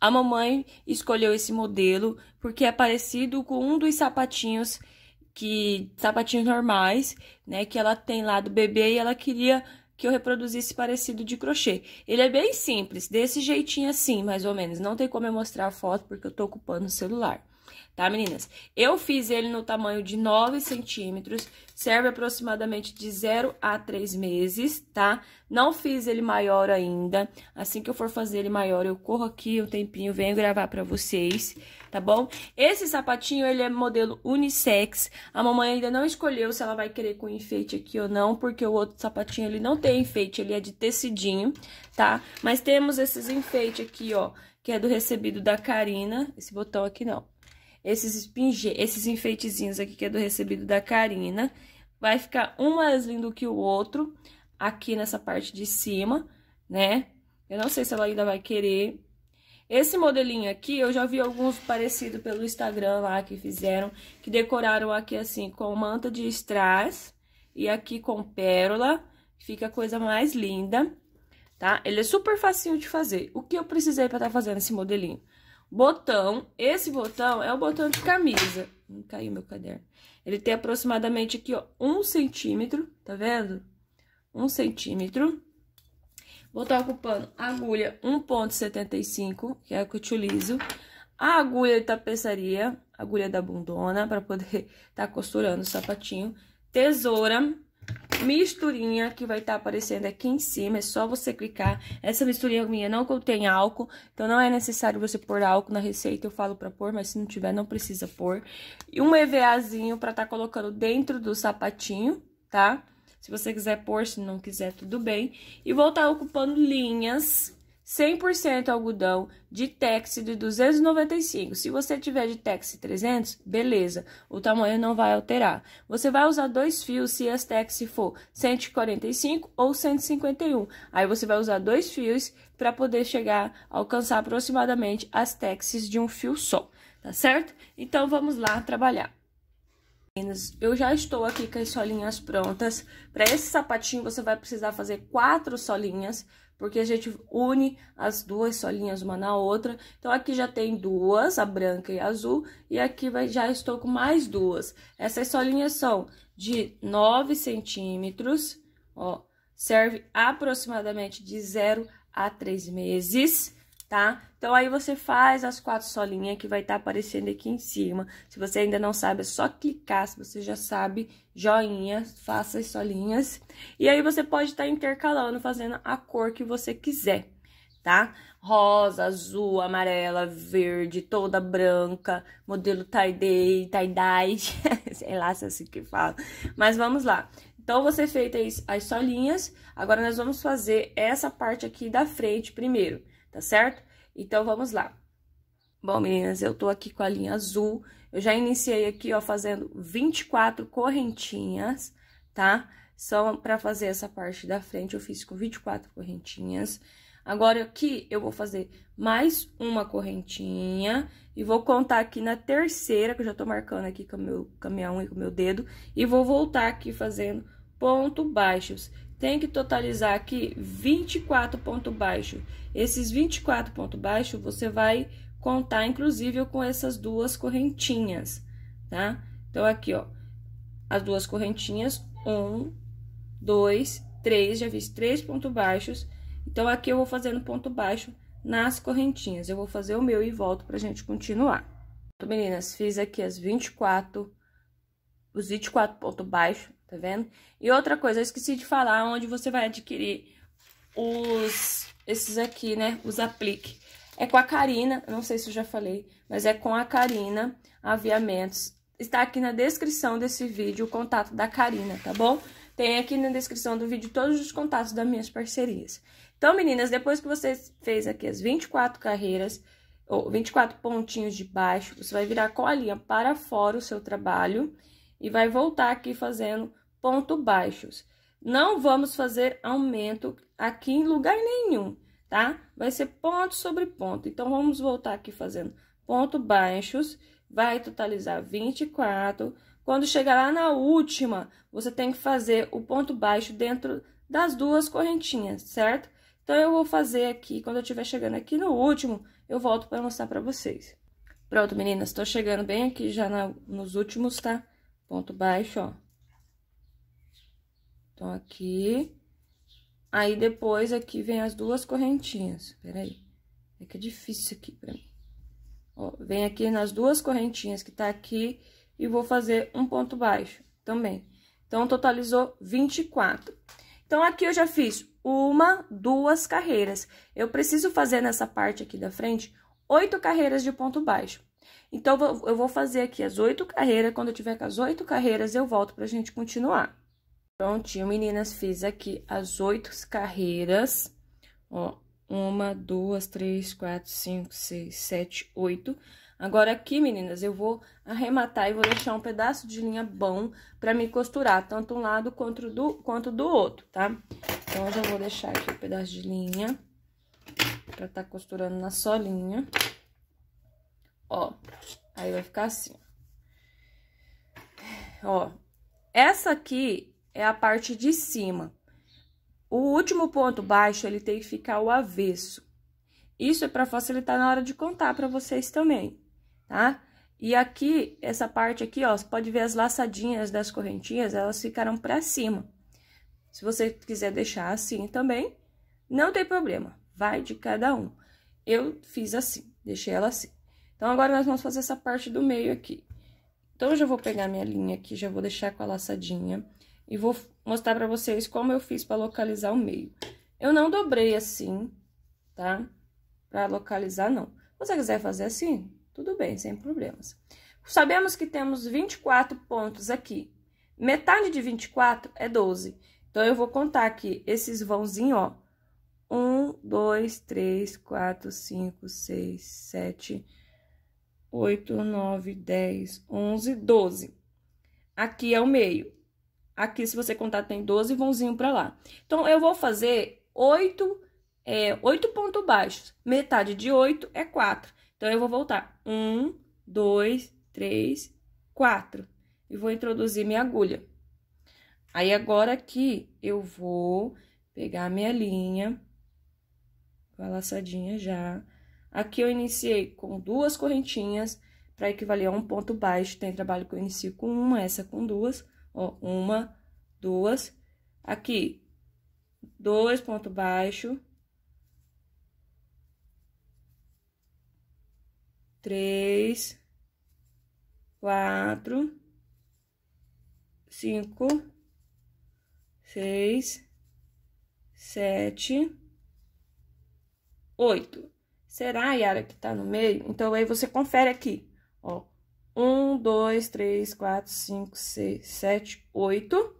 A mamãe escolheu esse modelo porque é parecido com um dos sapatinhos que sapatinhos normais, né, que ela tem lá do bebê e ela queria que eu reproduzisse parecido de crochê. Ele é bem simples, desse jeitinho assim, mais ou menos. Não tem como eu mostrar a foto porque eu tô ocupando o celular tá, meninas? Eu fiz ele no tamanho de 9 centímetros, serve aproximadamente de 0 a 3 meses, tá? Não fiz ele maior ainda, assim que eu for fazer ele maior, eu corro aqui um tempinho, venho gravar pra vocês, tá bom? Esse sapatinho, ele é modelo unissex, a mamãe ainda não escolheu se ela vai querer com enfeite aqui ou não, porque o outro sapatinho, ele não tem enfeite, ele é de tecidinho, tá? Mas temos esses enfeites aqui, ó, que é do recebido da Karina, esse botão aqui não, esses pinge, esses enfeitezinhos aqui que é do recebido da Karina. Vai ficar um mais lindo que o outro aqui nessa parte de cima, né? Eu não sei se ela ainda vai querer. Esse modelinho aqui, eu já vi alguns parecidos pelo Instagram lá que fizeram, que decoraram aqui assim com manta de strass e aqui com pérola. Fica a coisa mais linda, tá? Ele é super facinho de fazer. O que eu precisei para estar tá fazendo esse modelinho? botão. Esse botão é o botão de camisa. Não caiu meu caderno. Ele tem aproximadamente aqui, ó, um centímetro, tá vendo? Um centímetro. Vou estar ocupando agulha 1.75, que é a que eu utilizo. A agulha de tapeçaria, agulha da bundona, para poder estar tá costurando o sapatinho. Tesoura misturinha que vai estar tá aparecendo aqui em cima, é só você clicar. Essa misturinha minha não contém álcool, então não é necessário você pôr álcool na receita, eu falo pra pôr, mas se não tiver, não precisa pôr. E um EVAzinho pra estar tá colocando dentro do sapatinho, tá? Se você quiser pôr, se não quiser, tudo bem. E vou estar tá ocupando linhas 100% algodão de tex de 295. Se você tiver de tex 300, beleza, o tamanho não vai alterar. Você vai usar dois fios se as tex for 145 ou 151. Aí você vai usar dois fios para poder chegar a alcançar aproximadamente as texes de um fio só, tá certo? Então vamos lá trabalhar. Eu já estou aqui com as solinhas prontas. Para esse sapatinho você vai precisar fazer quatro solinhas porque a gente une as duas solinhas uma na outra. Então, aqui já tem duas, a branca e a azul, e aqui vai, já estou com mais duas. Essas solinhas são de 9 centímetros, ó, serve aproximadamente de 0 a 3 meses tá? Então, aí você faz as quatro solinhas que vai estar tá aparecendo aqui em cima. Se você ainda não sabe, é só clicar, se você já sabe, joinha, faça as solinhas. E aí, você pode estar tá intercalando, fazendo a cor que você quiser, tá? Rosa, azul, amarela, verde, toda branca, modelo tie-dye, tie-dye, sei lá se é assim que fala. Mas vamos lá. Então, você fez as solinhas, agora nós vamos fazer essa parte aqui da frente primeiro tá certo? Então, vamos lá. Bom, meninas, eu tô aqui com a linha azul. Eu já iniciei aqui, ó, fazendo 24 correntinhas, tá? São pra fazer essa parte da frente, eu fiz com 24 correntinhas. Agora, aqui, eu vou fazer mais uma correntinha e vou contar aqui na terceira, que eu já tô marcando aqui com, meu, com a minha unha e com o meu dedo. E vou voltar aqui fazendo ponto baixos. Tem que totalizar aqui 24 ponto baixos esses 24 pontos baixos você vai contar, inclusive, com essas duas correntinhas, tá? Então, aqui, ó, as duas correntinhas, um, dois, três, já fiz três pontos baixos. Então, aqui eu vou fazendo ponto baixo nas correntinhas. Eu vou fazer o meu e volto pra gente continuar. Então, meninas, fiz aqui as 24, os 24 pontos baixos, tá vendo? E outra coisa, eu esqueci de falar onde você vai adquirir os esses aqui, né? Os aplique. É com a Karina, não sei se eu já falei, mas é com a Karina Aviamentos. Está aqui na descrição desse vídeo o contato da Karina, tá bom? Tem aqui na descrição do vídeo todos os contatos das minhas parcerias. Então, meninas, depois que você fez aqui as 24 carreiras, ou 24 pontinhos de baixo, você vai virar com a linha para fora o seu trabalho e vai voltar aqui fazendo ponto baixos. Não vamos fazer aumento aqui em lugar nenhum, tá? Vai ser ponto sobre ponto. Então, vamos voltar aqui fazendo ponto baixos, vai totalizar 24. Quando chegar lá na última, você tem que fazer o ponto baixo dentro das duas correntinhas, certo? Então, eu vou fazer aqui, quando eu estiver chegando aqui no último, eu volto para mostrar para vocês. Pronto, meninas, estou chegando bem aqui já na, nos últimos, tá? Ponto baixo, ó. Então, aqui, Aí depois aqui vem as duas correntinhas. Peraí, é que é difícil aqui pra mim. Ó, vem aqui nas duas correntinhas que tá aqui e vou fazer um ponto baixo também. Então, totalizou 24. Então, aqui eu já fiz uma, duas carreiras. Eu preciso fazer nessa parte aqui da frente oito carreiras de ponto baixo. Então, eu vou fazer aqui as oito carreiras. Quando eu tiver com as oito carreiras, eu volto pra gente continuar. Prontinho, então, meninas, fiz aqui as oito carreiras, ó, uma, duas, três, quatro, cinco, seis, sete, oito. Agora aqui, meninas, eu vou arrematar e vou deixar um pedaço de linha bom pra me costurar, tanto um lado quanto do, quanto do outro, tá? Então, eu já vou deixar aqui um pedaço de linha pra tá costurando na solinha. Ó, aí vai ficar assim. Ó, essa aqui é a parte de cima. O último ponto baixo, ele tem que ficar o avesso. Isso é para facilitar na hora de contar para vocês também, tá? E aqui, essa parte aqui, ó, você pode ver as laçadinhas das correntinhas, elas ficaram para cima. Se você quiser deixar assim também, não tem problema, vai de cada um. Eu fiz assim, deixei ela assim. Então, agora nós vamos fazer essa parte do meio aqui. Então, eu já vou pegar minha linha aqui, já vou deixar com a laçadinha e vou mostrar para vocês como eu fiz para localizar o meio. Eu não dobrei assim, tá? Para localizar, não. Se você quiser fazer assim, tudo bem, sem problemas. Sabemos que temos 24 pontos aqui. Metade de 24 é 12. Então, eu vou contar aqui esses vãozinhos, ó. 1, 2, 3, 4, 5, 6, 7, 8, 9, 10, 11, 12. Aqui é o meio. Aqui, se você contar, tem 12 e vãozinho para lá. Então, eu vou fazer 8, é, 8 pontos baixos. Metade de 8 é 4. Então, eu vou voltar. 1, 2, 3, 4. E vou introduzir minha agulha. Aí, agora aqui, eu vou pegar minha linha com a laçadinha já. Aqui eu iniciei com duas correntinhas para equivaler a um ponto baixo. Tem trabalho que eu inicio com uma, essa com duas. Ó, uma, duas. Aqui, dois ponto baixo. Três, quatro, cinco, seis, sete, oito. Será, Yara, que tá no meio? Então, aí você confere aqui, ó. Um, dois, três, quatro, cinco, seis, sete, oito.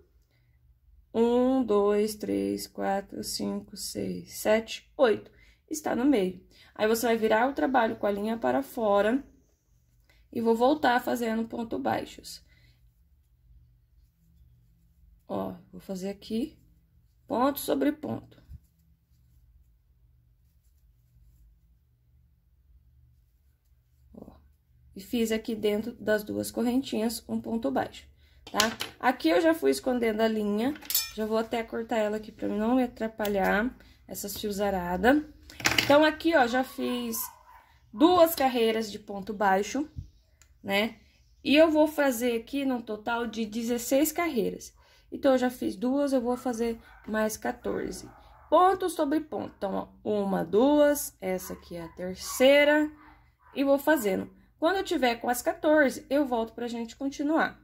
Um, dois, três, quatro, cinco, seis, sete, oito. Está no meio. Aí, você vai virar o trabalho com a linha para fora e vou voltar fazendo ponto baixos. Ó, vou fazer aqui ponto sobre ponto. E fiz aqui dentro das duas correntinhas um ponto baixo, tá? Aqui eu já fui escondendo a linha, já vou até cortar ela aqui pra não me atrapalhar essas fiozarada. Então, aqui, ó, já fiz duas carreiras de ponto baixo, né? E eu vou fazer aqui num total de 16 carreiras. Então, eu já fiz duas, eu vou fazer mais 14. Ponto sobre ponto. Então, ó, uma, duas, essa aqui é a terceira, e vou fazendo. Quando eu tiver com as 14, eu volto para a gente continuar.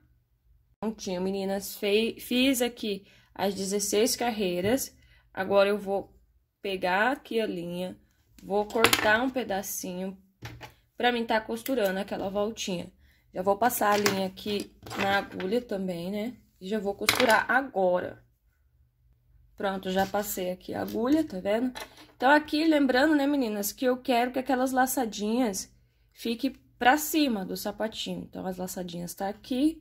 Prontinho, então, meninas, fiz aqui as 16 carreiras. Agora eu vou pegar aqui a linha, vou cortar um pedacinho para mim tá costurando aquela voltinha. Já vou passar a linha aqui na agulha também, né? E já vou costurar agora. Pronto, já passei aqui a agulha, tá vendo? Então, aqui, lembrando, né, meninas, que eu quero que aquelas laçadinhas fiquem pra cima do sapatinho. Então, as laçadinhas tá aqui,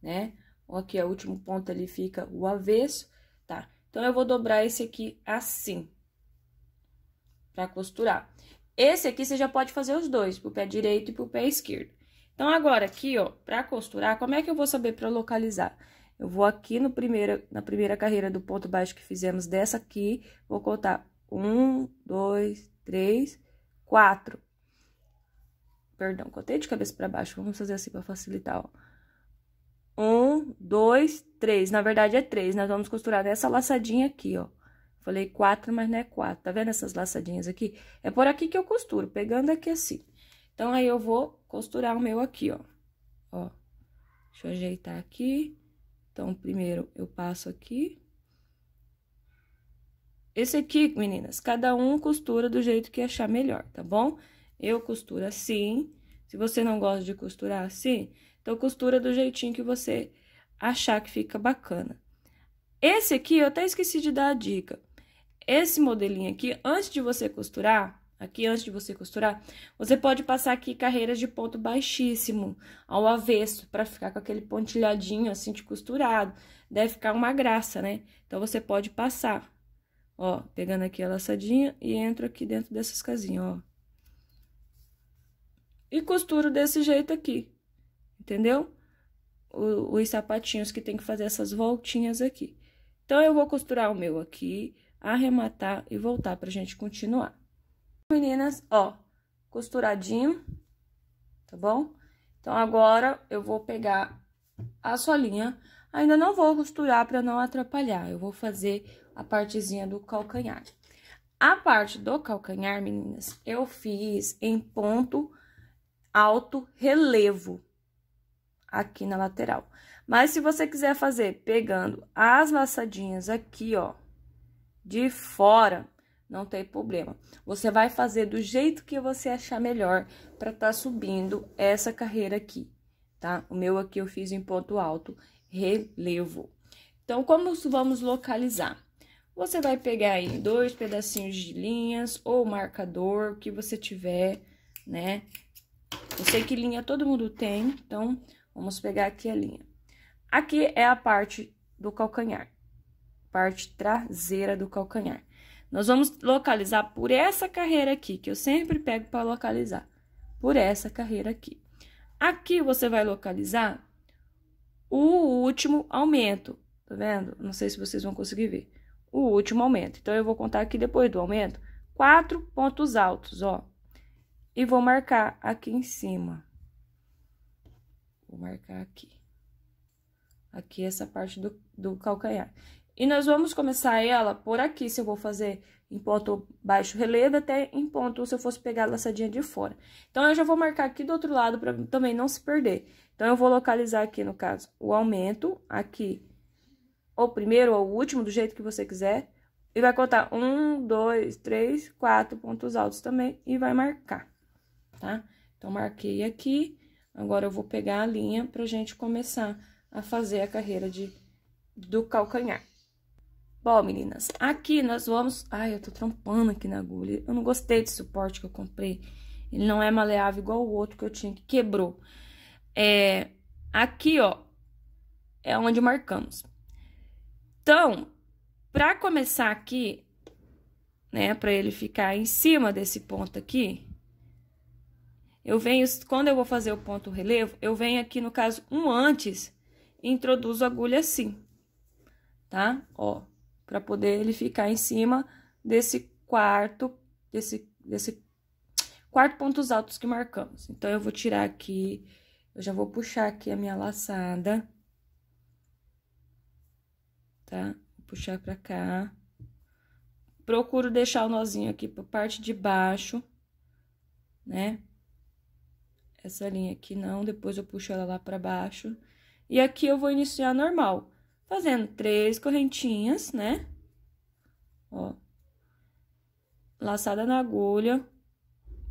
né? Aqui, é o último ponto, ele fica o avesso, tá? Então, eu vou dobrar esse aqui assim, para costurar. Esse aqui, você já pode fazer os dois, pro pé direito e pro pé esquerdo. Então, agora aqui, ó, para costurar, como é que eu vou saber para localizar? Eu vou aqui no primeiro, na primeira carreira do ponto baixo que fizemos dessa aqui, vou contar um, dois, três, quatro. Perdão, cotei de cabeça para baixo. Vamos fazer assim para facilitar, ó. Um, dois, três. Na verdade, é três. Nós né? vamos costurar nessa laçadinha aqui, ó. Falei quatro, mas não é quatro. Tá vendo essas laçadinhas aqui? É por aqui que eu costuro, pegando aqui assim. Então, aí eu vou costurar o meu aqui, ó. Ó. Deixa eu ajeitar aqui. Então, primeiro eu passo aqui. Esse aqui, meninas, cada um costura do jeito que achar melhor, tá bom? Tá bom? Eu costuro assim. Se você não gosta de costurar assim, então costura do jeitinho que você achar que fica bacana. Esse aqui, eu até esqueci de dar a dica. Esse modelinho aqui, antes de você costurar, aqui antes de você costurar, você pode passar aqui carreiras de ponto baixíssimo ao avesso para ficar com aquele pontilhadinho assim de costurado. Deve ficar uma graça, né? Então você pode passar, ó, pegando aqui a laçadinha e entra aqui dentro dessas casinhas, ó e costuro desse jeito aqui, entendeu? O, os sapatinhos que tem que fazer essas voltinhas aqui. Então, eu vou costurar o meu aqui, arrematar e voltar pra gente continuar. Meninas, ó, costuradinho, tá bom? Então, agora, eu vou pegar a solinha. Ainda não vou costurar pra não atrapalhar, eu vou fazer a partezinha do calcanhar. A parte do calcanhar, meninas, eu fiz em ponto alto relevo aqui na lateral. Mas se você quiser fazer pegando as laçadinhas aqui, ó, de fora, não tem problema. Você vai fazer do jeito que você achar melhor para tá subindo essa carreira aqui, tá? O meu aqui eu fiz em ponto alto, relevo. Então, como vamos localizar? Você vai pegar aí dois pedacinhos de linhas ou marcador, o que você tiver, né? Eu sei que linha todo mundo tem, então vamos pegar aqui a linha. Aqui é a parte do calcanhar, parte traseira do calcanhar. Nós vamos localizar por essa carreira aqui, que eu sempre pego para localizar, por essa carreira aqui. Aqui você vai localizar o último aumento, tá vendo? Não sei se vocês vão conseguir ver. O último aumento. Então, eu vou contar aqui depois do aumento, quatro pontos altos, ó e vou marcar aqui em cima. Vou marcar aqui. Aqui essa parte do, do calcanhar. E nós vamos começar ela por aqui, se eu vou fazer em ponto baixo relevo, até em ponto se eu fosse pegar a laçadinha de fora. Então, eu já vou marcar aqui do outro lado para também não se perder. Então, eu vou localizar aqui, no caso, o aumento, aqui, o primeiro ou o último, do jeito que você quiser. E vai contar um, dois, três, quatro pontos altos também e vai marcar tá? Então, marquei aqui, agora eu vou pegar a linha pra gente começar a fazer a carreira de, do calcanhar. Bom, meninas, aqui nós vamos... Ai, eu tô trampando aqui na agulha. Eu não gostei desse suporte que eu comprei. Ele não é maleável igual o outro que eu tinha, que quebrou. É... Aqui, ó, é onde marcamos. Então, pra começar aqui, né, pra ele ficar em cima desse ponto aqui, eu venho, quando eu vou fazer o ponto relevo, eu venho aqui, no caso, um antes, e introduzo a agulha assim, tá? Ó, para poder ele ficar em cima desse quarto, desse, desse quarto pontos altos que marcamos. Então, eu vou tirar aqui, eu já vou puxar aqui a minha laçada, tá? Vou puxar pra cá. Procuro deixar o nozinho aqui pra parte de baixo, né? Essa linha aqui não, depois eu puxo ela lá pra baixo. E aqui eu vou iniciar normal, fazendo três correntinhas, né? Ó. Laçada na agulha.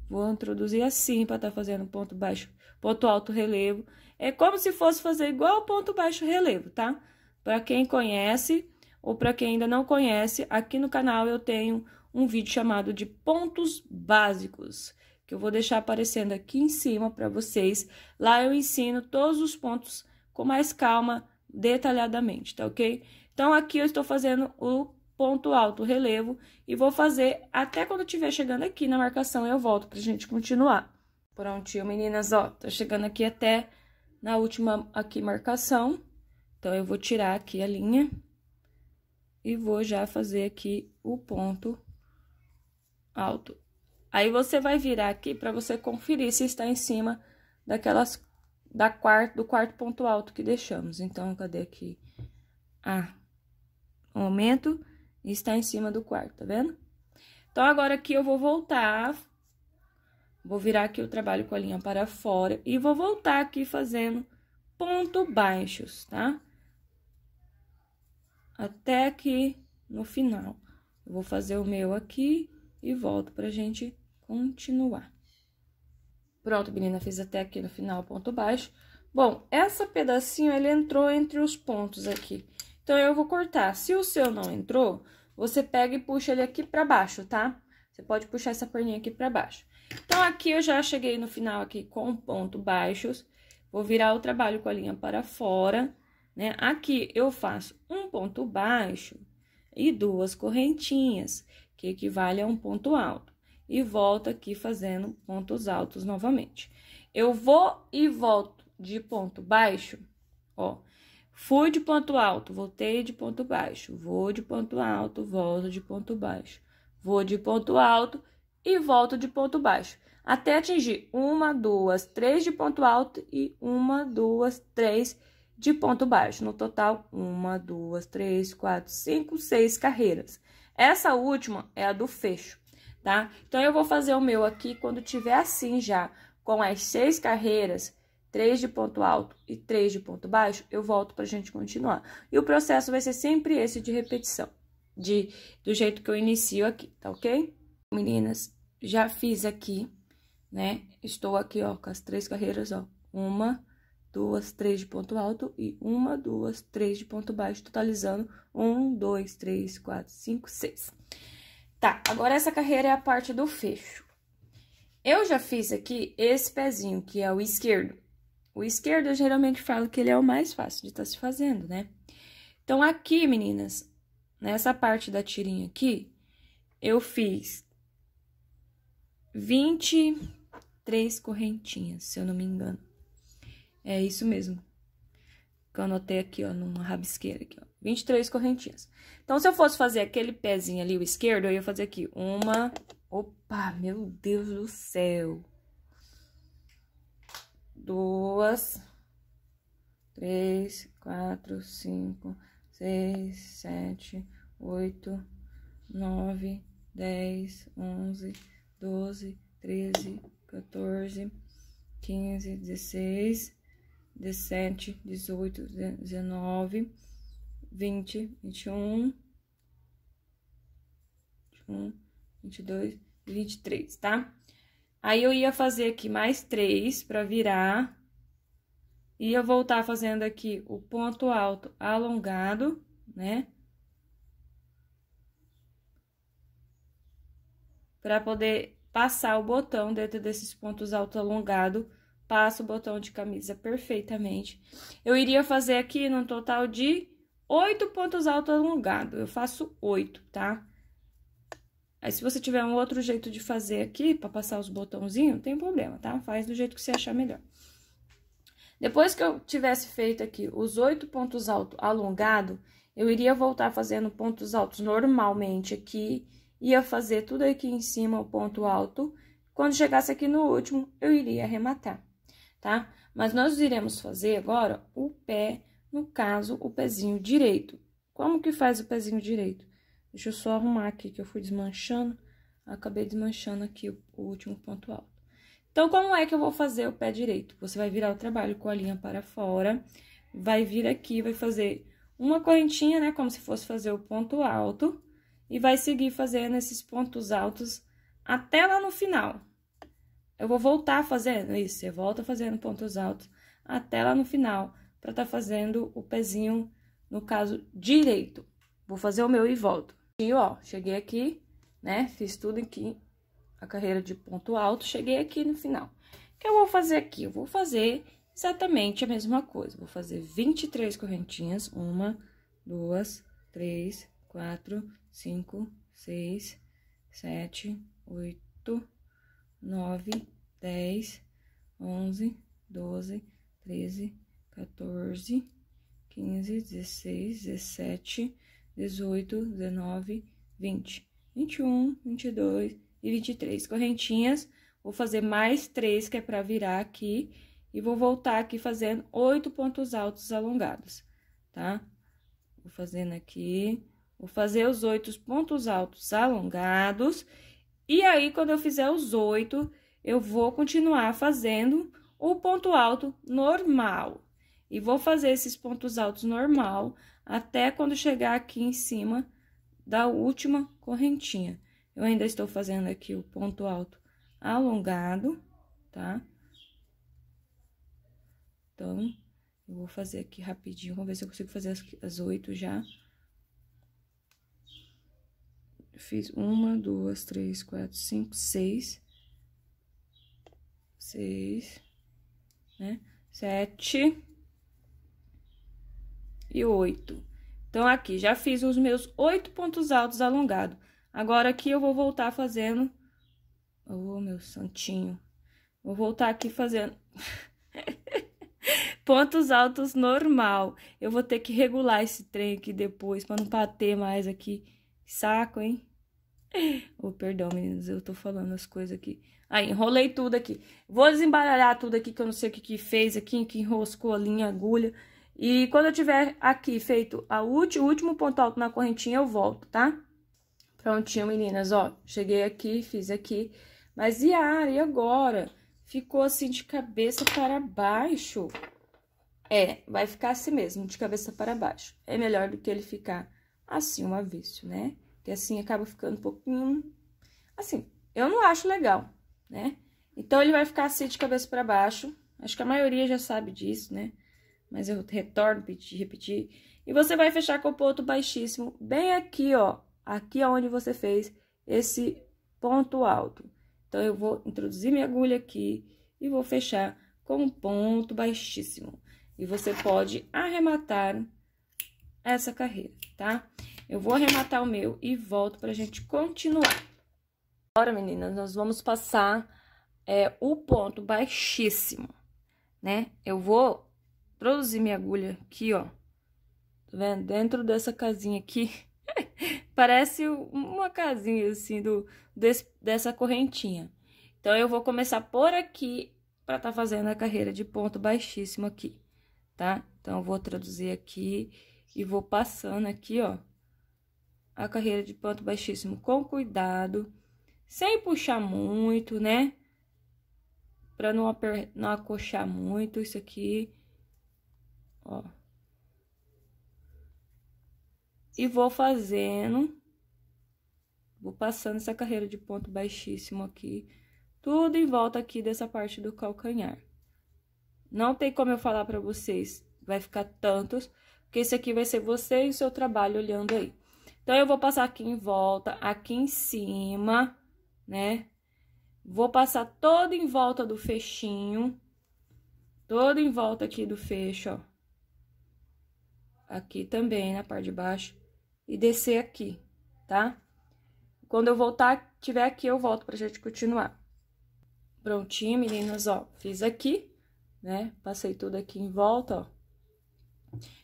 Vou introduzir assim pra tá fazendo ponto baixo, ponto alto relevo. É como se fosse fazer igual ponto baixo relevo, tá? Pra quem conhece ou pra quem ainda não conhece, aqui no canal eu tenho um vídeo chamado de pontos básicos que eu vou deixar aparecendo aqui em cima para vocês. Lá eu ensino todos os pontos com mais calma, detalhadamente, tá ok? Então, aqui eu estou fazendo o ponto alto, o relevo, e vou fazer até quando estiver chegando aqui na marcação, eu volto pra gente continuar. Prontinho, meninas, ó, tô tá chegando aqui até na última aqui marcação, então eu vou tirar aqui a linha e vou já fazer aqui o ponto alto. Aí você vai virar aqui para você conferir se está em cima daquelas da quarto, do quarto ponto alto que deixamos. Então, cadê aqui? Ah, um aumento está em cima do quarto, tá vendo? Então, agora aqui eu vou voltar, vou virar aqui o trabalho com a linha para fora e vou voltar aqui fazendo ponto baixos, tá? Até aqui no final. Eu vou fazer o meu aqui e volto pra gente continuar. Pronto, menina, fiz até aqui no final ponto baixo. Bom, essa pedacinho, ele entrou entre os pontos aqui. Então, eu vou cortar. Se o seu não entrou, você pega e puxa ele aqui pra baixo, tá? Você pode puxar essa perninha aqui pra baixo. Então, aqui eu já cheguei no final aqui com ponto baixos. Vou virar o trabalho com a linha para fora, né? Aqui eu faço um ponto baixo e duas correntinhas, que equivale a um ponto alto e volto aqui fazendo pontos altos novamente. Eu vou e volto de ponto baixo, ó. Fui de ponto alto, voltei de ponto baixo, vou de ponto alto, volto de ponto baixo, vou de ponto alto e volto de ponto baixo, até atingir uma, duas, três de ponto alto e uma, duas, três de ponto baixo. No total, uma, duas, três, quatro, cinco, seis carreiras. Essa última é a do fecho tá? Então, eu vou fazer o meu aqui quando tiver assim já, com as seis carreiras, três de ponto alto e três de ponto baixo, eu volto pra gente continuar. E o processo vai ser sempre esse de repetição, de do jeito que eu inicio aqui, tá ok? Meninas, já fiz aqui, né? Estou aqui, ó, com as três carreiras, ó, uma, duas, três de ponto alto e uma, duas, três de ponto baixo, totalizando um, dois, três, quatro, cinco, seis. Tá, agora essa carreira é a parte do fecho. Eu já fiz aqui esse pezinho, que é o esquerdo. O esquerdo, eu geralmente falo que ele é o mais fácil de estar tá se fazendo, né? Então, aqui, meninas, nessa parte da tirinha aqui, eu fiz 23 correntinhas, se eu não me engano. É isso mesmo. Que eu anotei aqui, ó, numa rabisqueira aqui, ó. 23 correntinhas. Então, se eu fosse fazer aquele pezinho ali, o esquerdo, eu ia fazer aqui uma... Opa, meu Deus do céu! Duas, três, quatro, cinco, seis, sete, oito, nove, dez, onze, doze, treze, quatorze, quinze, dezesseis, dezessete, dezoito, dezenove vinte, vinte vinte 23, dois, vinte três, tá? Aí eu ia fazer aqui mais três para virar. E eu voltar fazendo aqui o ponto alto alongado, né? Para poder passar o botão dentro desses pontos alto alongado, passa o botão de camisa perfeitamente. Eu iria fazer aqui no total de oito pontos altos alongados. Eu faço oito, tá? Aí, se você tiver um outro jeito de fazer aqui, pra passar os botãozinhos, não tem problema, tá? Faz do jeito que você achar melhor. Depois que eu tivesse feito aqui os oito pontos altos alongados eu iria voltar fazendo pontos altos normalmente aqui, ia fazer tudo aqui em cima o ponto alto. Quando chegasse aqui no último, eu iria arrematar, tá? Mas nós iremos fazer agora o pé no caso, o pezinho direito. Como que faz o pezinho direito? Deixa eu só arrumar aqui que eu fui desmanchando, acabei desmanchando aqui o, o último ponto alto. Então, como é que eu vou fazer o pé direito? Você vai virar o trabalho com a linha para fora, vai vir aqui, vai fazer uma correntinha, né, como se fosse fazer o ponto alto, e vai seguir fazendo esses pontos altos até lá no final. Eu vou voltar fazendo isso, você volta fazendo pontos altos até lá no final para estar tá fazendo o pezinho, no caso, direito. Vou fazer o meu e volto. E, ó, cheguei aqui, né? Fiz tudo aqui, a carreira de ponto alto, cheguei aqui no final. O que eu vou fazer aqui? Eu vou fazer exatamente a mesma coisa. Vou fazer 23 correntinhas. Uma, duas, três, quatro, cinco, seis, sete, oito, nove, dez, onze, doze, treze, 14, 15, 16, 17, 18, 19, 20, 21, 22 e 23 correntinhas. Vou fazer mais três, que é para virar aqui, e vou voltar aqui fazendo oito pontos altos alongados, tá? Vou fazendo aqui, vou fazer os oito pontos altos alongados, e aí, quando eu fizer os oito, eu vou continuar fazendo o ponto alto normal, e vou fazer esses pontos altos normal, até quando chegar aqui em cima da última correntinha. Eu ainda estou fazendo aqui o ponto alto alongado, tá? Então, eu vou fazer aqui rapidinho, vamos ver se eu consigo fazer as oito já. Fiz uma, duas, três, quatro, cinco, seis. Seis, né? Sete e 8. Então, aqui, já fiz os meus oito pontos altos alongados. Agora, aqui, eu vou voltar fazendo... oh, meu santinho. Vou voltar aqui fazendo... pontos altos normal. Eu vou ter que regular esse trem aqui depois, pra não bater mais aqui. Saco, hein? Oh, perdão, meninas, eu tô falando as coisas aqui. Aí, enrolei tudo aqui. Vou desembaralhar tudo aqui, que eu não sei o que que fez aqui, que enroscou a linha, a agulha. E quando eu tiver aqui feito a última, o último ponto alto na correntinha, eu volto, tá? Prontinho, meninas, ó. Cheguei aqui, fiz aqui. Mas, e a e agora? Ficou assim de cabeça para baixo. É, vai ficar assim mesmo, de cabeça para baixo. É melhor do que ele ficar assim, um avesso, né? Que assim acaba ficando um pouquinho... Assim, eu não acho legal, né? Então, ele vai ficar assim de cabeça para baixo. Acho que a maioria já sabe disso, né? mas eu retorno, repetir, repetir. E você vai fechar com o ponto baixíssimo, bem aqui, ó, aqui é onde você fez esse ponto alto. Então, eu vou introduzir minha agulha aqui e vou fechar com um ponto baixíssimo. E você pode arrematar essa carreira, tá? Eu vou arrematar o meu e volto pra gente continuar. Agora, meninas, nós vamos passar é, o ponto baixíssimo, né? Eu vou Trouxe minha agulha aqui, ó. Tá vendo? Dentro dessa casinha aqui. Parece uma casinha, assim, do, desse, dessa correntinha. Então, eu vou começar por aqui para tá fazendo a carreira de ponto baixíssimo aqui, tá? Então, eu vou traduzir aqui e vou passando aqui, ó, a carreira de ponto baixíssimo com cuidado, sem puxar muito, né? Pra não, não acochar muito isso aqui ó. E vou fazendo, vou passando essa carreira de ponto baixíssimo aqui, tudo em volta aqui dessa parte do calcanhar. Não tem como eu falar pra vocês, vai ficar tantos, porque esse aqui vai ser você e o seu trabalho olhando aí. Então, eu vou passar aqui em volta, aqui em cima, né? Vou passar todo em volta do fechinho, todo em volta aqui do fecho, ó aqui também na parte de baixo e descer aqui, tá? Quando eu voltar, tiver aqui, eu volto pra gente continuar. Prontinho, meninas, ó, fiz aqui, né? Passei tudo aqui em volta, ó.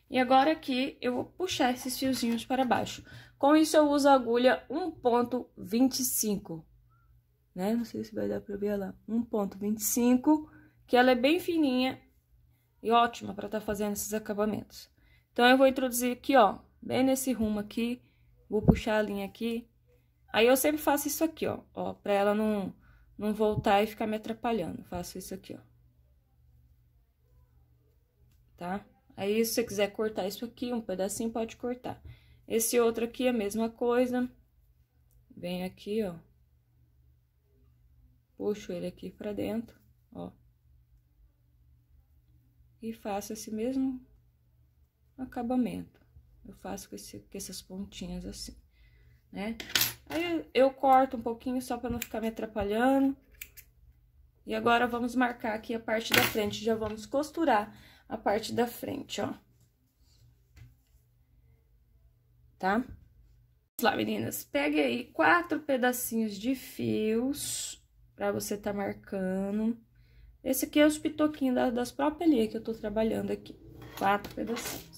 E agora aqui eu vou puxar esses fiozinhos para baixo. Com isso eu uso a agulha 1.25, né? Não sei se vai dar para ver lá. 1.25, que ela é bem fininha e ótima para estar tá fazendo esses acabamentos. Então, eu vou introduzir aqui, ó, bem nesse rumo aqui, vou puxar a linha aqui. Aí, eu sempre faço isso aqui, ó, ó, pra ela não, não voltar e ficar me atrapalhando. Faço isso aqui, ó. Tá? Aí, se você quiser cortar isso aqui, um pedacinho, pode cortar. Esse outro aqui, a mesma coisa. Venho aqui, ó. Puxo ele aqui pra dentro, ó. E faço esse mesmo acabamento. Eu faço com, esse, com essas pontinhas assim, né? Aí eu corto um pouquinho só para não ficar me atrapalhando. E agora vamos marcar aqui a parte da frente, já vamos costurar a parte da frente, ó. Tá? Vamos lá, meninas. Pegue aí quatro pedacinhos de fios para você tá marcando. Esse aqui é os pitoquinhos das próprias linhas que eu tô trabalhando aqui. Quatro pedacinhos.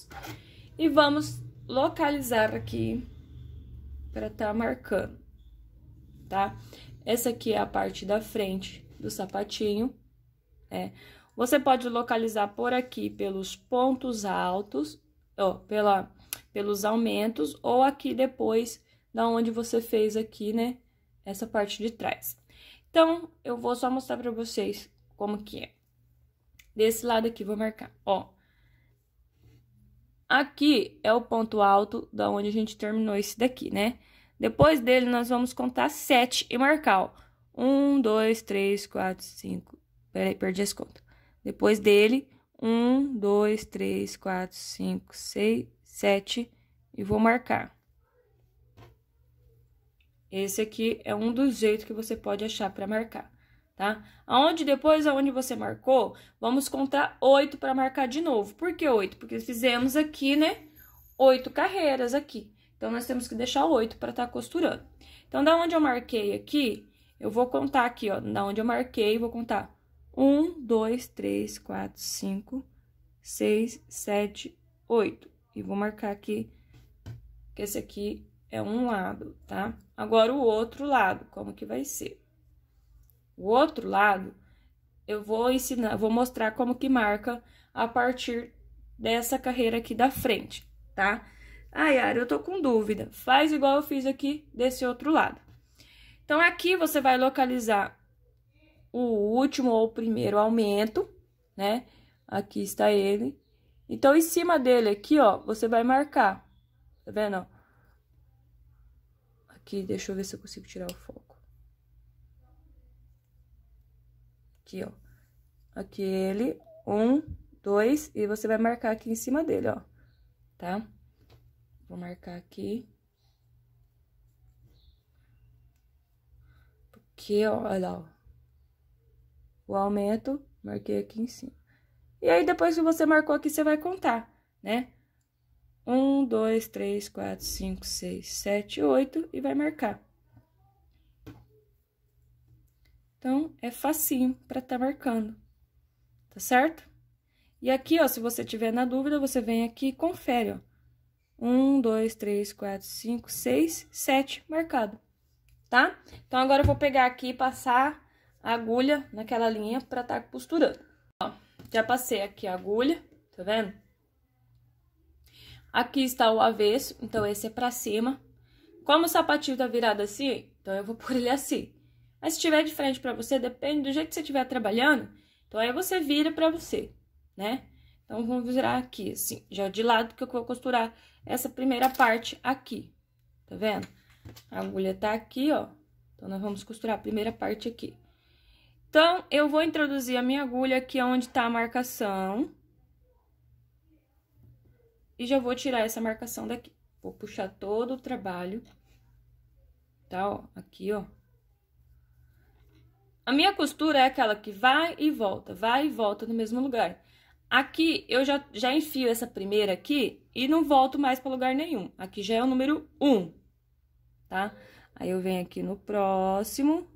E vamos localizar aqui para estar tá marcando, tá? Essa aqui é a parte da frente do sapatinho, é. Você pode localizar por aqui pelos pontos altos, ó, pela, pelos aumentos, ou aqui depois da onde você fez aqui, né, essa parte de trás. Então, eu vou só mostrar para vocês como que é. Desse lado aqui, vou marcar, ó. Aqui é o ponto alto da onde a gente terminou esse daqui, né? Depois dele, nós vamos contar sete e marcar, Um, dois, três, quatro, cinco... Peraí, perdi as contas. Depois dele, um, dois, três, quatro, cinco, seis, sete, e vou marcar. Esse aqui é um dos jeitos que você pode achar para marcar tá? Aonde depois, aonde você marcou, vamos contar oito para marcar de novo. Por que oito? Porque fizemos aqui, né, oito carreiras aqui. Então, nós temos que deixar oito para estar tá costurando. Então, da onde eu marquei aqui, eu vou contar aqui, ó, da onde eu marquei, vou contar um, dois, três, quatro, cinco, seis, sete, oito. E vou marcar aqui que esse aqui é um lado, tá? Agora, o outro lado, como que vai ser? O outro lado, eu vou ensinar, vou mostrar como que marca a partir dessa carreira aqui da frente, tá? Ah, Ari, eu tô com dúvida. Faz igual eu fiz aqui desse outro lado. Então, aqui você vai localizar o último ou primeiro aumento, né? Aqui está ele. Então, em cima dele aqui, ó, você vai marcar. Tá vendo, ó? Aqui, deixa eu ver se eu consigo tirar o foco. Aqui, ó. aquele um, dois, e você vai marcar aqui em cima dele, ó, tá? Vou marcar aqui. Porque, ó, olha lá, ó. O aumento, marquei aqui em cima. E aí, depois que você marcou aqui, você vai contar, né? Um, dois, três, quatro, cinco, seis, sete, oito, e vai marcar. Então, é facinho para estar tá marcando, tá certo? E aqui, ó, se você tiver na dúvida, você vem aqui e confere, ó. Um, dois, três, quatro, cinco, seis, sete marcado, tá? Então, agora eu vou pegar aqui e passar a agulha naquela linha para estar tá costurando. Ó, já passei aqui a agulha, tá vendo? Aqui está o avesso, então esse é para cima. Como o sapatinho tá virado assim, então eu vou pôr ele assim. Mas se tiver de frente para você, depende do jeito que você estiver trabalhando, então aí você vira para você, né? Então, vamos virar aqui, assim, já de lado que eu vou costurar essa primeira parte aqui, tá vendo? A agulha tá aqui, ó, então nós vamos costurar a primeira parte aqui. Então, eu vou introduzir a minha agulha aqui onde tá a marcação. E já vou tirar essa marcação daqui. Vou puxar todo o trabalho, tá, ó, aqui, ó, a minha costura é aquela que vai e volta, vai e volta no mesmo lugar. Aqui, eu já, já enfio essa primeira aqui e não volto mais para lugar nenhum. Aqui já é o número 1, tá? Aí, eu venho aqui no próximo,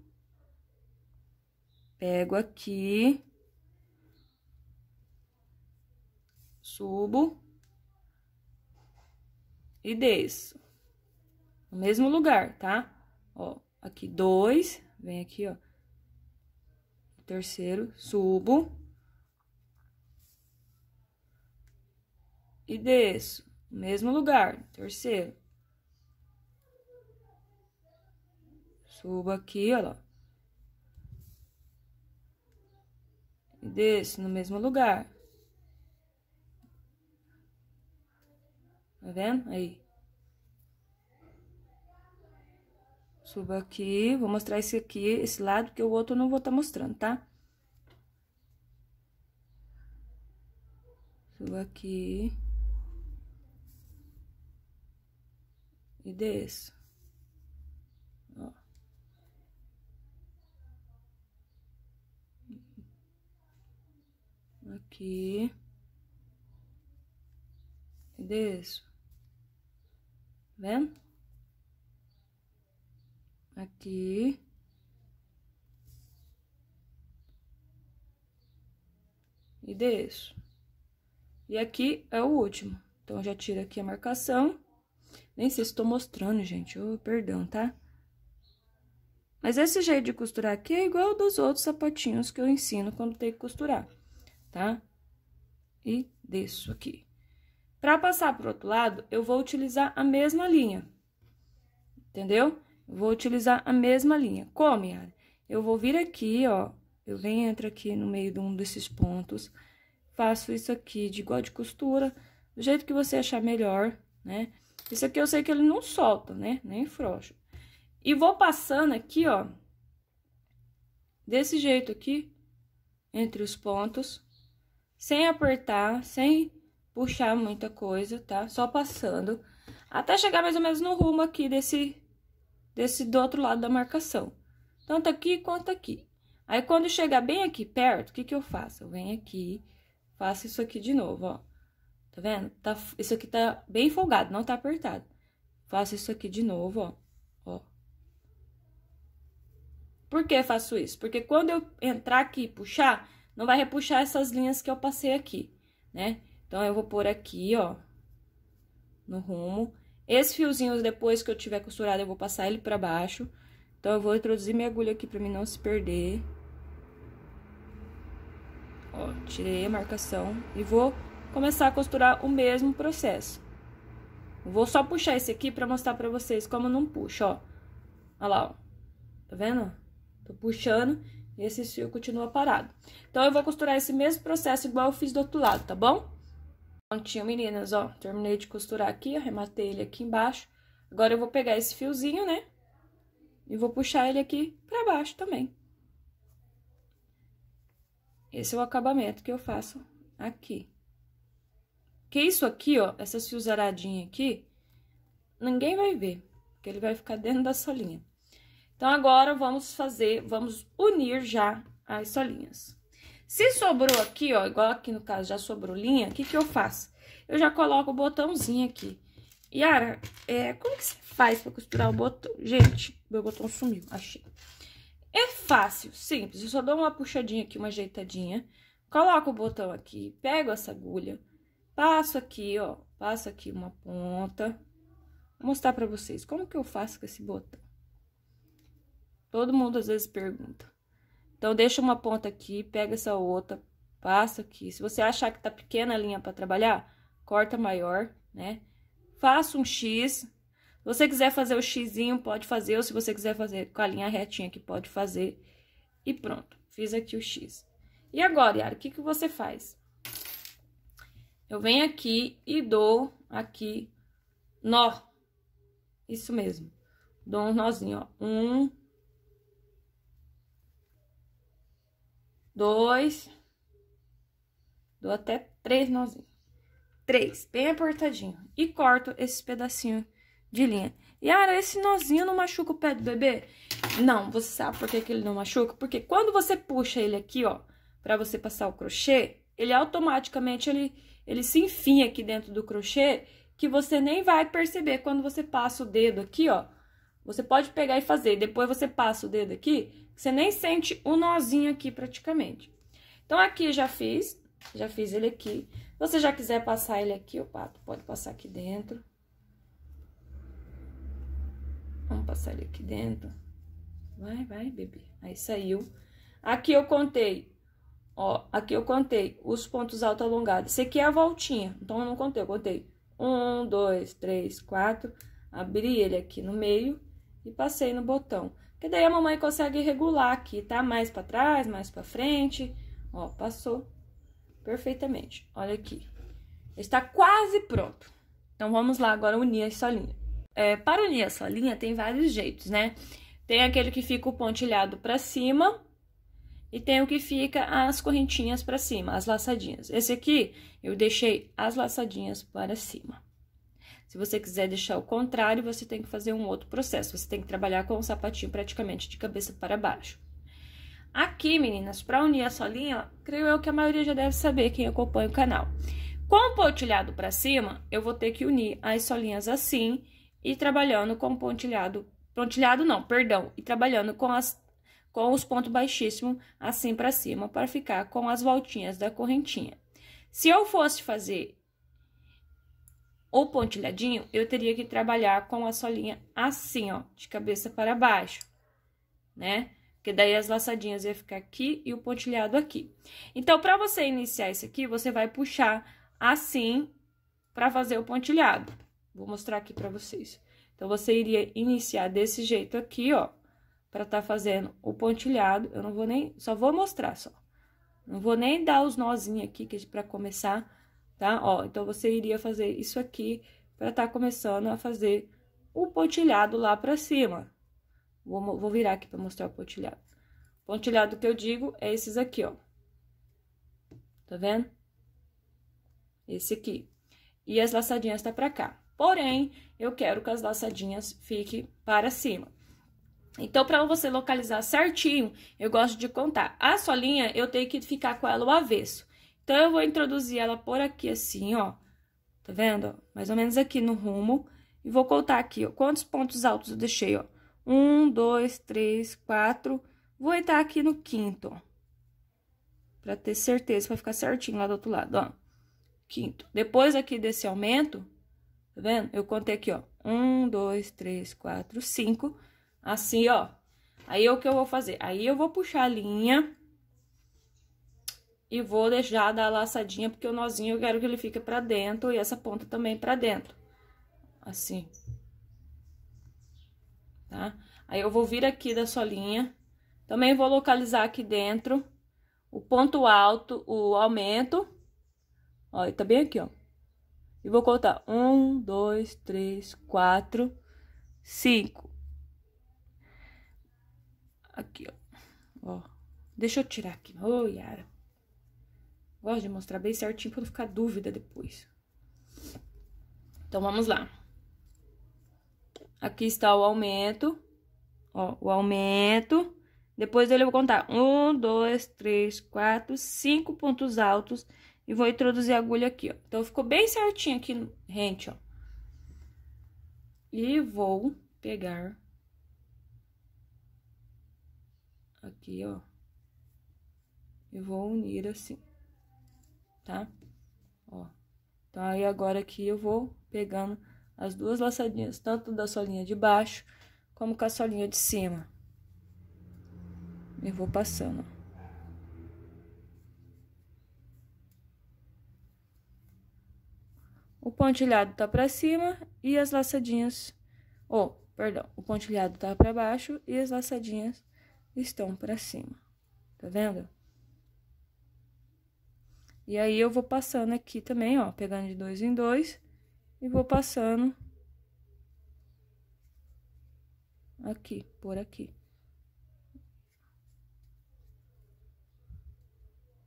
pego aqui, subo e desço. No mesmo lugar, tá? Ó, aqui dois, vem aqui, ó terceiro, subo. E desço, mesmo lugar, terceiro. Subo aqui, ó lá. E desço no mesmo lugar. Tá vendo? Aí. Subo aqui, vou mostrar esse aqui, esse lado, que o outro eu não vou estar tá mostrando, tá? Subo aqui. E desço. Aqui. E desço. Vendo? aqui. E deixo. E aqui é o último. Então, já tiro aqui a marcação. Nem sei se estou mostrando, gente. Oh, perdão, tá? Mas esse jeito de costurar aqui é igual dos outros sapatinhos que eu ensino quando tem que costurar, tá? E desço aqui. Para passar pro outro lado, eu vou utilizar a mesma linha, entendeu? Vou utilizar a mesma linha. Como, Yara? Eu vou vir aqui, ó. Eu venho, entro aqui no meio de um desses pontos. Faço isso aqui de igual de costura, do jeito que você achar melhor, né? Isso aqui eu sei que ele não solta, né? Nem frouxo. E vou passando aqui, ó. Desse jeito aqui, entre os pontos. Sem apertar, sem puxar muita coisa, tá? Só passando. Até chegar mais ou menos no rumo aqui desse desse do outro lado da marcação. Tanto aqui quanto aqui. Aí, quando chegar bem aqui perto, o que, que eu faço? Eu venho aqui, faço isso aqui de novo, ó. Tá vendo? Tá, isso aqui tá bem folgado, não tá apertado. Faço isso aqui de novo, ó. ó. Por que faço isso? Porque quando eu entrar aqui e puxar, não vai repuxar essas linhas que eu passei aqui, né? Então, eu vou por aqui, ó, no rumo. Esse fiozinho depois que eu tiver costurado, eu vou passar ele pra baixo. Então, eu vou introduzir minha agulha aqui pra mim não se perder. Ó, tirei a marcação e vou começar a costurar o mesmo processo. Vou só puxar esse aqui pra mostrar pra vocês como não puxo, ó. Olha lá, ó. Tá vendo? Tô puxando e esse fio continua parado. Então, eu vou costurar esse mesmo processo igual eu fiz do outro lado, tá bom? Prontinho, meninas, ó, terminei de costurar aqui, arrematei ele aqui embaixo. Agora eu vou pegar esse fiozinho, né? E vou puxar ele aqui pra baixo também. Esse é o acabamento que eu faço aqui. Que isso aqui, ó, essas fiozaradinhas aqui, ninguém vai ver, porque ele vai ficar dentro da solinha. Então, agora, vamos fazer, vamos unir já as solinhas. Se sobrou aqui, ó, igual aqui no caso já sobrou linha, o que que eu faço? Eu já coloco o botãozinho aqui. Yara, é, como que você faz pra costurar o botão? Gente, meu botão sumiu, achei. É fácil, simples. Eu só dou uma puxadinha aqui, uma ajeitadinha. Coloco o botão aqui, pego essa agulha, passo aqui, ó, passo aqui uma ponta. Vou mostrar pra vocês como que eu faço com esse botão. Todo mundo às vezes pergunta. Então, deixa uma ponta aqui, pega essa outra, passa aqui. Se você achar que tá pequena a linha para trabalhar, corta maior, né? Faça um X. Se você quiser fazer o Xzinho pode fazer. Ou se você quiser fazer com a linha retinha aqui, pode fazer. E pronto, fiz aqui o X. E agora, Yara, o que, que você faz? Eu venho aqui e dou aqui nó. Isso mesmo. Dou um nozinho, ó. Um, dois, dou até três nozinhos. Três, bem apertadinho. E corto esse pedacinho de linha. Yara, esse nozinho não machuca o pé do bebê? Não, você sabe por que, que ele não machuca? Porque quando você puxa ele aqui, ó, pra você passar o crochê, ele automaticamente, ele, ele se enfia aqui dentro do crochê, que você nem vai perceber quando você passa o dedo aqui, ó, você pode pegar e fazer. Depois você passa o dedo aqui, você nem sente o nozinho aqui praticamente. Então, aqui já fiz, já fiz ele aqui. Se você já quiser passar ele aqui, o pato pode passar aqui dentro. Vamos passar ele aqui dentro. Vai, vai, bebê. Aí saiu. Aqui eu contei, ó, aqui eu contei os pontos alto alongados. Esse aqui é a voltinha, então eu não contei, eu contei um, dois, três, quatro. Abri ele aqui no meio, e passei no botão. Que daí a mamãe consegue regular aqui, tá? Mais para trás, mais para frente. Ó, passou perfeitamente. Olha aqui. Está quase pronto. Então, vamos lá agora unir a solinha. É, para unir a solinha, tem vários jeitos, né? Tem aquele que fica o pontilhado para cima e tem o que fica as correntinhas para cima, as laçadinhas. Esse aqui, eu deixei as laçadinhas para cima. Se você quiser deixar o contrário, você tem que fazer um outro processo. Você tem que trabalhar com o sapatinho praticamente de cabeça para baixo. Aqui, meninas, para unir a solinha, creio eu que a maioria já deve saber quem acompanha o canal. Com o pontilhado para cima, eu vou ter que unir as solinhas assim e trabalhando com o pontilhado, pontilhado não, perdão, e trabalhando com as com os pontos baixíssimos assim para cima para ficar com as voltinhas da correntinha. Se eu fosse fazer o pontilhadinho, eu teria que trabalhar com a solinha assim, ó, de cabeça para baixo, né? Porque daí as laçadinhas ia ficar aqui e o pontilhado aqui. Então, para você iniciar isso aqui, você vai puxar assim para fazer o pontilhado. Vou mostrar aqui para vocês. Então, você iria iniciar desse jeito aqui, ó, para tá fazendo o pontilhado. Eu não vou nem, só vou mostrar só. Não vou nem dar os nozinhos aqui que é para começar tá? Ó, então você iria fazer isso aqui para estar tá começando a fazer o pontilhado lá para cima. Vou, vou virar aqui para mostrar o pontilhado. Pontilhado que eu digo é esses aqui, ó. Tá vendo? Esse aqui. E as laçadinhas tá para cá. Porém, eu quero que as laçadinhas fiquem para cima. Então, para você localizar certinho, eu gosto de contar. A solinha, eu tenho que ficar com ela o avesso. Então, eu vou introduzir ela por aqui assim, ó. Tá vendo? Mais ou menos aqui no rumo. E vou contar aqui, ó, quantos pontos altos eu deixei, ó. Um, dois, três, quatro. Vou entrar aqui no quinto, ó. Pra ter certeza, pra ficar certinho lá do outro lado, ó. Quinto. Depois aqui desse aumento, tá vendo? Eu contei aqui, ó. Um, dois, três, quatro, cinco. Assim, ó. Aí, o que eu vou fazer? Aí, eu vou puxar a linha e vou deixar dar a laçadinha, porque o nozinho eu quero que ele fique pra dentro e essa ponta também pra dentro. Assim. Tá? Aí, eu vou vir aqui da solinha, também vou localizar aqui dentro o ponto alto, o aumento. Ó, ele tá bem aqui, ó. E vou contar. Um, dois, três, quatro, cinco. Aqui, ó. ó. Deixa eu tirar aqui. Ô, oh, Yara. Gosto de mostrar bem certinho pra não ficar dúvida depois. Então, vamos lá. Aqui está o aumento. Ó, o aumento. Depois dele eu vou contar um, dois, três, quatro, cinco pontos altos e vou introduzir a agulha aqui, ó. Então, ficou bem certinho aqui rente, ó. E vou pegar aqui, ó. E vou unir assim tá? Ó. Então, aí agora aqui eu vou pegando as duas laçadinhas, tanto da solinha de baixo, como com a solinha de cima. E vou passando, O pontilhado tá pra cima e as laçadinhas... Oh, perdão, o pontilhado tá pra baixo e as laçadinhas estão pra cima. Tá vendo? E aí, eu vou passando aqui também, ó, pegando de dois em dois, e vou passando aqui, por aqui.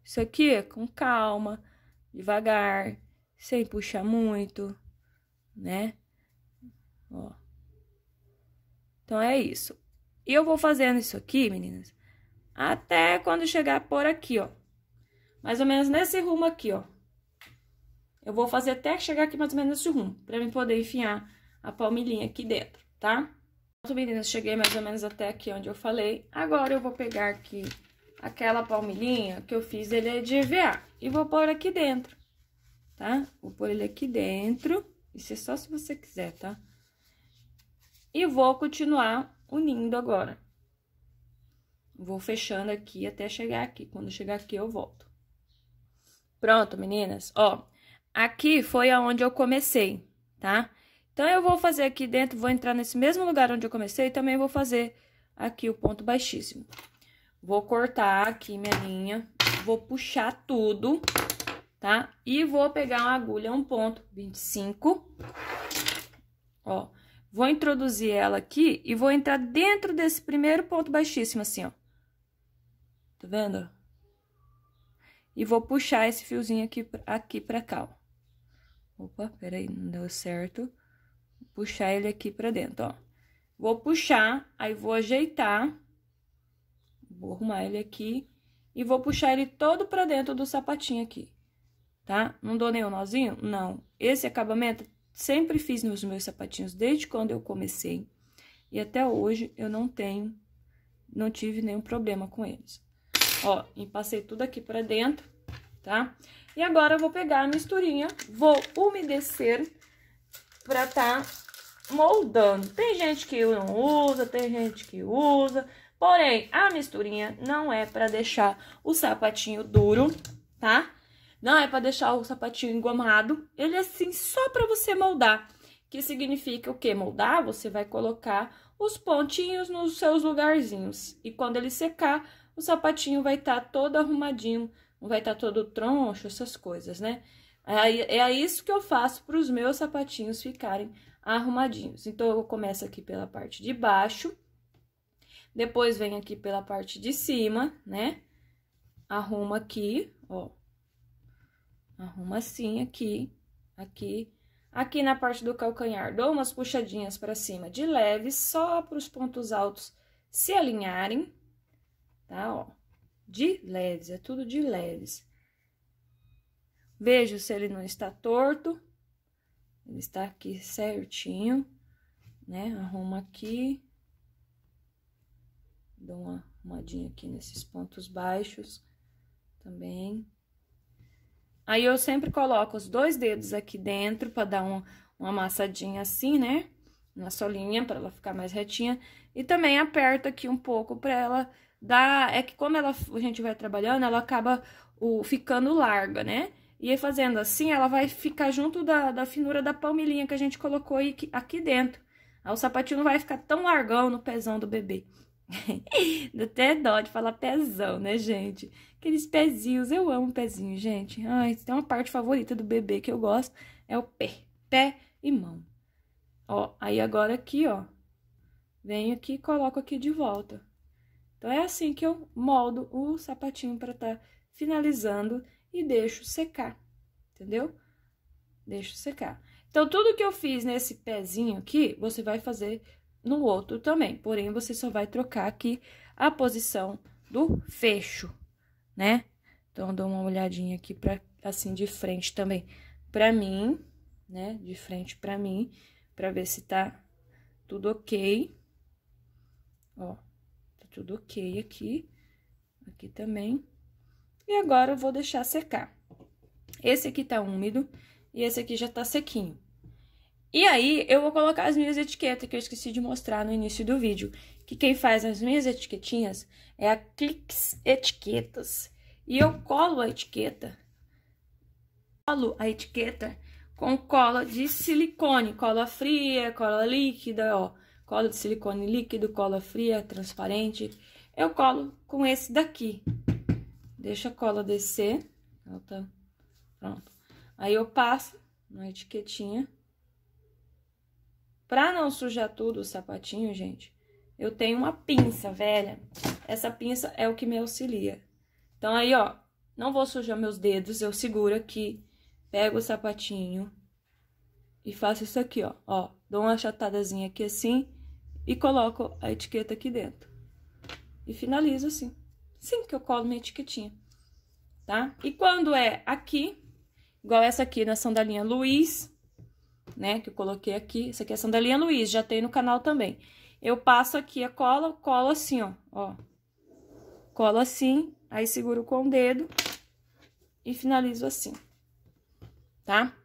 Isso aqui é com calma, devagar, sem puxar muito, né? Ó. Então, é isso. E eu vou fazendo isso aqui, meninas, até quando chegar por aqui, ó mais ou menos nesse rumo aqui, ó. Eu vou fazer até chegar aqui mais ou menos nesse rumo, pra mim poder enfiar a palmilhinha aqui dentro, tá? Pronto, meninas, cheguei mais ou menos até aqui onde eu falei. Agora, eu vou pegar aqui aquela palmilhinha que eu fiz ele é de EVA e vou pôr aqui dentro, tá? Vou pôr ele aqui dentro, isso é só se você quiser, tá? E vou continuar unindo agora. Vou fechando aqui até chegar aqui, quando chegar aqui eu volto. Pronto, meninas? Ó, aqui foi aonde eu comecei, tá? Então, eu vou fazer aqui dentro, vou entrar nesse mesmo lugar onde eu comecei e também vou fazer aqui o ponto baixíssimo. Vou cortar aqui minha linha, vou puxar tudo, tá? E vou pegar uma agulha 1.25, ó. Vou introduzir ela aqui e vou entrar dentro desse primeiro ponto baixíssimo, assim, ó. Tá vendo? E vou puxar esse fiozinho aqui, aqui pra cá, ó. Opa, peraí, não deu certo. Vou puxar ele aqui pra dentro, ó. Vou puxar, aí vou ajeitar. Vou arrumar ele aqui. E vou puxar ele todo pra dentro do sapatinho aqui, tá? Não dou nenhum nozinho? Não. Esse acabamento sempre fiz nos meus sapatinhos, desde quando eu comecei. E até hoje eu não tenho, não tive nenhum problema com eles. Ó, e passei tudo aqui pra dentro, tá? E agora eu vou pegar a misturinha, vou umedecer pra tá moldando. Tem gente que não usa, tem gente que usa, porém, a misturinha não é pra deixar o sapatinho duro, tá? Não é pra deixar o sapatinho engomado, ele é assim só pra você moldar. Que significa o que? Moldar, você vai colocar os pontinhos nos seus lugarzinhos. E quando ele secar, o sapatinho vai estar tá todo arrumadinho, não vai estar tá todo troncho, essas coisas, né? É, é isso que eu faço para os meus sapatinhos ficarem arrumadinhos. Então, eu começo aqui pela parte de baixo, depois venho aqui pela parte de cima, né? Arrumo aqui, ó. Arrumo assim aqui, aqui, aqui na parte do calcanhar. Dou umas puxadinhas para cima de leve, só para os pontos altos se alinharem, tá? Ó, de leves, é tudo de leves. Vejo se ele não está torto. Ele está aqui certinho, né? Arruma aqui. Dou uma arrumadinha aqui nesses pontos baixos também. Aí, eu sempre coloco os dois dedos aqui dentro para dar um, uma amassadinha assim, né? Na solinha, para ela ficar mais retinha. E também aperto aqui um pouco para ela é que como ela, a gente vai trabalhando, ela acaba o, ficando larga, né? E aí, fazendo assim, ela vai ficar junto da, da finura da palmilhinha que a gente colocou aqui, aqui dentro. Aí, o sapatinho não vai ficar tão largão no pezão do bebê. Dá até dó de falar pezão, né, gente? Aqueles pezinhos, eu amo pezinho, gente. Ai, tem uma parte favorita do bebê que eu gosto, é o pé. Pé e mão. Ó, aí agora aqui, ó, venho aqui e coloco aqui de volta. Então, é assim que eu moldo o sapatinho para estar tá finalizando e deixo secar, entendeu? Deixo secar. Então, tudo que eu fiz nesse pezinho aqui, você vai fazer no outro também. Porém, você só vai trocar aqui a posição do fecho, né? Então, dou uma olhadinha aqui pra, assim, de frente também pra mim, né? De frente pra mim, pra ver se tá tudo ok. Ó, tudo ok aqui. Aqui também. E agora eu vou deixar secar. Esse aqui tá úmido e esse aqui já tá sequinho. E aí, eu vou colocar as minhas etiquetas que eu esqueci de mostrar no início do vídeo. Que quem faz as minhas etiquetinhas é a Clix Etiquetas. E eu colo a etiqueta, colo a etiqueta com cola de silicone, cola fria, cola líquida, ó cola de silicone líquido, cola fria, transparente. Eu colo com esse daqui. Deixa a cola descer. Ela tá... Pronto. Aí eu passo na etiquetinha. Pra não sujar tudo o sapatinho, gente, eu tenho uma pinça velha. Essa pinça é o que me auxilia. Então, aí, ó, não vou sujar meus dedos, eu seguro aqui, pego o sapatinho e faço isso aqui, ó. Ó, dou uma achatadazinha aqui assim e coloco a etiqueta aqui dentro. E finalizo assim. Sim, que eu colo minha etiquetinha, tá? E quando é aqui, igual essa aqui na sandalinha Luiz, né, que eu coloquei aqui, essa aqui é a sandalinha Luiz, já tem no canal também. Eu passo aqui a cola, colo assim, ó, ó. Colo assim, aí seguro com o dedo e finalizo assim, tá?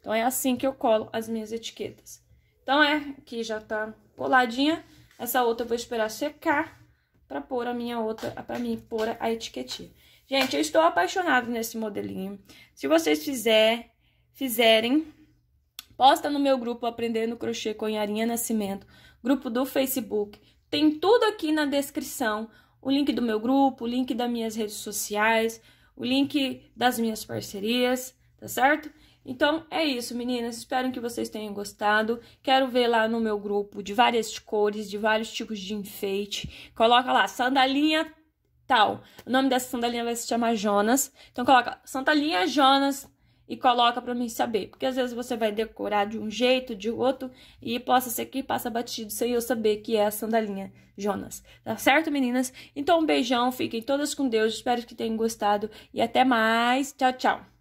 Então, é assim que eu colo as minhas etiquetas. Então, é, aqui já tá coladinha. Essa outra eu vou esperar secar para pôr a minha outra, para mim pôr a etiquetinha. Gente, eu estou apaixonada nesse modelinho. Se vocês fizer, fizerem, posta no meu grupo Aprendendo Crochê com Yarinha Nascimento, grupo do Facebook. Tem tudo aqui na descrição, o link do meu grupo, o link das minhas redes sociais, o link das minhas parcerias, tá certo? Então é isso, meninas. Espero que vocês tenham gostado. Quero ver lá no meu grupo de várias cores, de vários tipos de enfeite. Coloca lá sandalinha tal. O nome dessa sandalinha vai se chamar Jonas. Então coloca sandalinha Jonas e coloca para mim saber, porque às vezes você vai decorar de um jeito, de outro, e possa ser que passa batido sem eu saber que é a sandalinha Jonas. Tá certo, meninas? Então um beijão, fiquem todas com Deus. Espero que tenham gostado e até mais. Tchau, tchau.